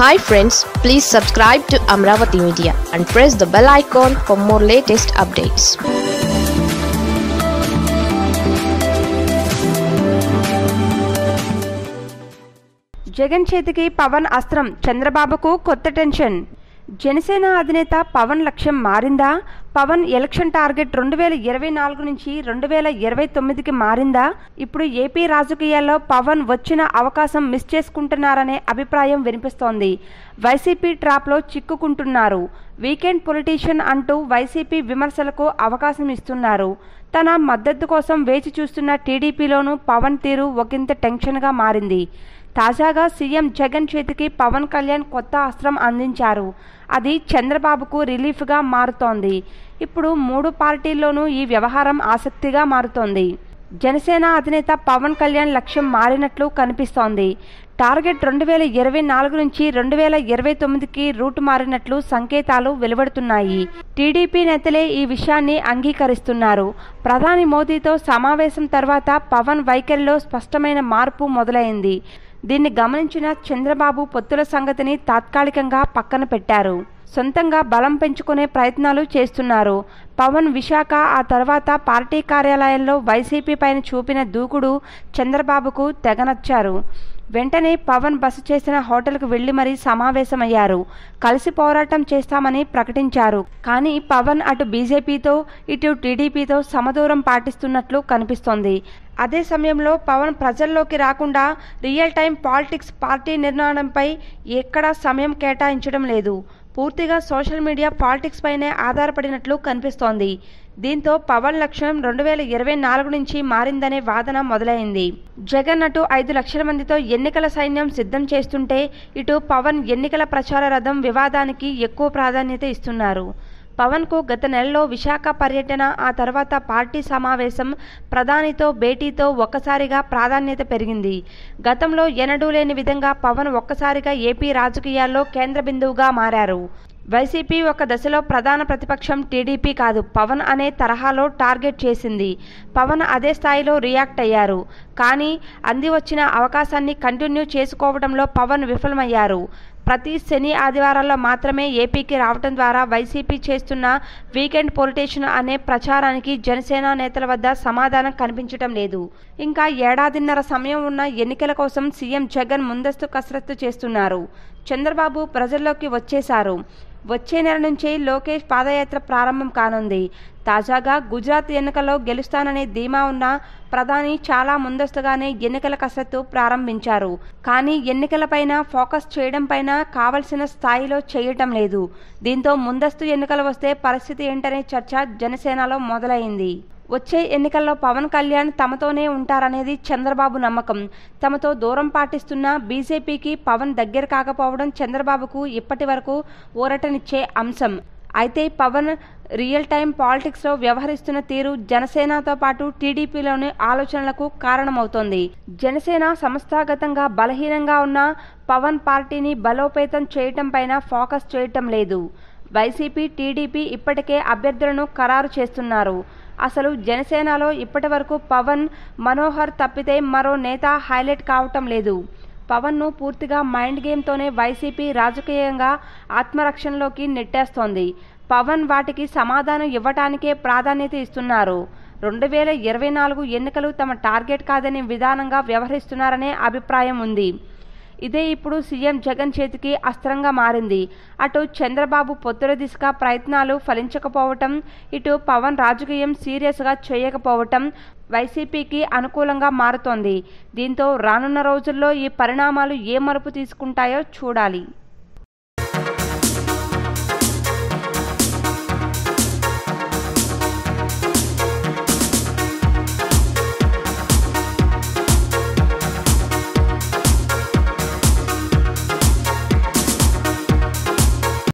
hi friends please subscribe to Amaravati Media and press the bell icon for more latest updates Jagan చేతికి పవన్ అస్త్రం చంద్రబాబుకు కొత్త tension Janasena అధినేత పవన్ లక్ష్యం మారిందా పవన్ ఎలక్షన్ టార్గెట్ రెండు వేల ఇరవై నాలుగు నుంచి రెండు వేల ఇరవై తొమ్మిదికి మారిందా ఇప్పుడు ఏపీ రాజకీయాల్లో పవన్ వచ్చిన అవకాశం మిస్ చేసుకుంటున్నారనే అభిప్రాయం వినిపిస్తోంది వైసీపీ ట్రాప్లో చిక్కుకుంటున్నారు వీకెండ్ పొలిటీషియన్ అంటూ వైసీపీ విమర్శలకు అవకాశం ఇస్తున్నారు తన మద్దతు కోసం వేచి చూస్తున్న టీడీపీలోనూ పవన్ తీరు ఒకంత టెన్షన్గా మారింది తాజాగా సీఎం జగన్ చేతికి పవన్ కళ్యాణ్ కొత్త అస్త్రం అందించారు అది చంద్రబాబుకు రిలీఫ్గా మారుతోంది ఇప్పుడు మూడు పార్టీల్లోనూ ఈ వ్యవహారం ఆసక్తిగా మారుతోంది జనసేన అధినేత పవన్ కళ్యాణ్ లక్ష్యం మారినట్లు కనిపిస్తోంది టార్గెట్ రెండు వేల ఇరవై నాలుగు నుంచి రెండు వేల ఇరవై తొమ్మిదికి రూట్ మారినట్లు సంకేతాలు వెలువడుతున్నాయి టీడీపీ నేతలే ఈ విషయాన్ని అంగీకరిస్తున్నారు ప్రధాని మోదీతో సమావేశం తర్వాత పవన్ వైఖరిలో స్పష్టమైన మార్పు మొదలైంది దీన్ని గమనించిన చంద్రబాబు పొత్తుల సంగతిని తాత్కాలికంగా పక్కన పెట్టారు సొంతంగా బలం పెంచుకునే ప్రయత్నాలు చేస్తున్నారు పవన్ విశాఖ ఆ తర్వాత పార్టీ కార్యాలయంలో వైసీపీ పైన చూపిన దూకుడు చంద్రబాబుకు తెగనొచ్చారు వెంటనే పవన్ బస చేసిన హోటల్కు వెళ్లి మరీ సమావేశమయ్యారు కలిసి పోరాటం చేస్తామని ప్రకటించారు కానీ పవన్ అటు బీజేపీతో ఇటు టీడీపీతో సమదూరం పాటిస్తున్నట్లు కనిపిస్తోంది అదే సమయంలో పవన్ ప్రజల్లోకి రాకుండా రియల్ టైం పాలిటిక్స్ పార్టీ నిర్మాణంపై ఎక్కడా సమయం కేటాయించడం లేదు పూర్తిగా సోషల్ మీడియా పాలిటిక్స్ పైనే ఆధారపడినట్లు కనిపిస్తోంది దీంతో పవన్ లక్ష్యం రెండు వేల ఇరవై నాలుగు నుంచి మారిందనే వాదన మొదలైంది జగన్ అటు ఐదు లక్షల మందితో ఎన్నికల సైన్యం సిద్ధం చేస్తుంటే ఇటు పవన్ ఎన్నికల ప్రచార రథం వివాదానికి ఎక్కువ ప్రాధాన్యత ఇస్తున్నారు పవన్కు గత నెలలో విశాఖ పర్యటన ఆ తర్వాత పార్టీ సమావేశం ప్రధానితో భేటీతో ఒక్కసారిగా ప్రాధాన్యత పెరిగింది గతంలో ఎనడూ లేని విధంగా పవన్ ఒక్కసారిగా ఏపీ రాజకీయాల్లో కేంద్ర బిందువుగా మారారు వైసీపీ ఒక దశలో ప్రధాన ప్రతిపక్షం టీడీపీ కాదు పవన్ అనే తరహాలో టార్గెట్ చేసింది పవన్ అదే స్థాయిలో రియాక్ట్ అయ్యారు కానీ అంది వచ్చిన అవకాశాన్ని కంటిన్యూ చేసుకోవడంలో పవన్ విఫలమయ్యారు ప్రతి శని ఆదివారాల్లో మాత్రమే ఏపీకి రావటం ద్వారా వైసీపీ చేస్తున్న వీకెండ్ పొలిటేషన్ అనే ప్రచారానికి జనసేన నేతల వద్ద సమాధానం కనిపించటం లేదు ఇంకా ఏడాదిన్నర సమయం ఉన్న ఎన్నికల కోసం సీఎం జగన్ ముందస్తు కసరత్తు చేస్తున్నారు చంద్రబాబు ప్రజల్లోకి వచ్చేశారు వచ్చే నెల నుంచే లోకేష్ పాదయాత్ర ప్రారంభం కానుంది తాజాగా గుజరాత్ ఎన్నికల్లో గెలుస్తాననే ధీమా ఉన్న ప్రధాని చాలా ముందస్తుగానే ఎన్నికల కసరత్తు ప్రారంభించారు కానీ ఎన్నికలపైన ఫోకస్ చేయడం పైన కావలసిన స్థాయిలో చేయటం లేదు దీంతో ముందస్తు ఎన్నికలు వస్తే పరిస్థితి ఏంటనే చర్చ జనసేనలో మొదలైంది వచ్చే ఎన్నికల్లో పవన్ కళ్యాణ్ తమతోనే ఉంటారనేది చంద్రబాబు నమ్మకం తమతో దూరం పాటిస్తున్న బీజేపీకి పవన్ దగ్గర కాకపోవడం చంద్రబాబుకు ఇప్పటి వరకు ఊరటనిచ్చే అంశం అయితే పవన్ రియల్ టైం పాలిటిక్స్లో వ్యవహరిస్తున్న తీరు జనసేనతో పాటు టీడీపీలోని ఆలోచనలకు కారణమవుతోంది జనసేన సంస్థాగతంగా బలహీనంగా ఉన్న పవన్ పార్టీని బలోపేతం చేయటంపైన ఫోకస్ చేయటం లేదు వైసీపీ టీడీపీ ఇప్పటికే అభ్యర్థులను ఖరారు చేస్తున్నారు అసలు జనసేనలో ఇప్పటి వరకు పవన్ మనోహర్ తప్పితే మరో నేత హైలైట్ కావటం లేదు పవన్ను పూర్తిగా మైండ్ గేమ్తోనే వైసీపీ రాజకీయంగా ఆత్మరక్షణలోకి నెట్టేస్తోంది పవన్ వాటికి సమాధానం ఇవ్వటానికే ప్రాధాన్యత ఇస్తున్నారు రెండు వేల ఇరవై నాలుగు ఎన్నికలు తమ టార్గెట్ కాదని విధానంగా వ్యవహరిస్తున్నారనే అభిప్రాయం ఉంది ఇదే ఇప్పుడు సీఎం జగన్ చేతికి అస్త్రంగా మారింది అటు చంద్రబాబు పొత్తుల దిశగా ప్రయత్నాలు ఫలించకపోవటం ఇటు పవన్ రాజకీయం సీరియస్గా చేయకపోవటం వైసీపీకి అనుకూలంగా మారుతోంది దీంతో రానున్న రోజుల్లో ఈ పరిణామాలు ఏ మరుపు తీసుకుంటాయో చూడాలి